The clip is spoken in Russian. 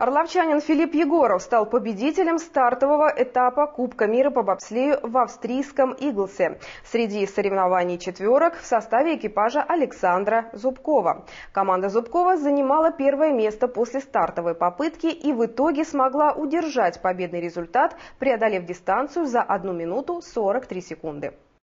Орловчанин Филипп Егоров стал победителем стартового этапа Кубка мира по бобслею в австрийском Иглсе. Среди соревнований четверок в составе экипажа Александра Зубкова. Команда Зубкова занимала первое место после стартовой попытки и в итоге смогла удержать победный результат, преодолев дистанцию за 1 минуту 43 секунды.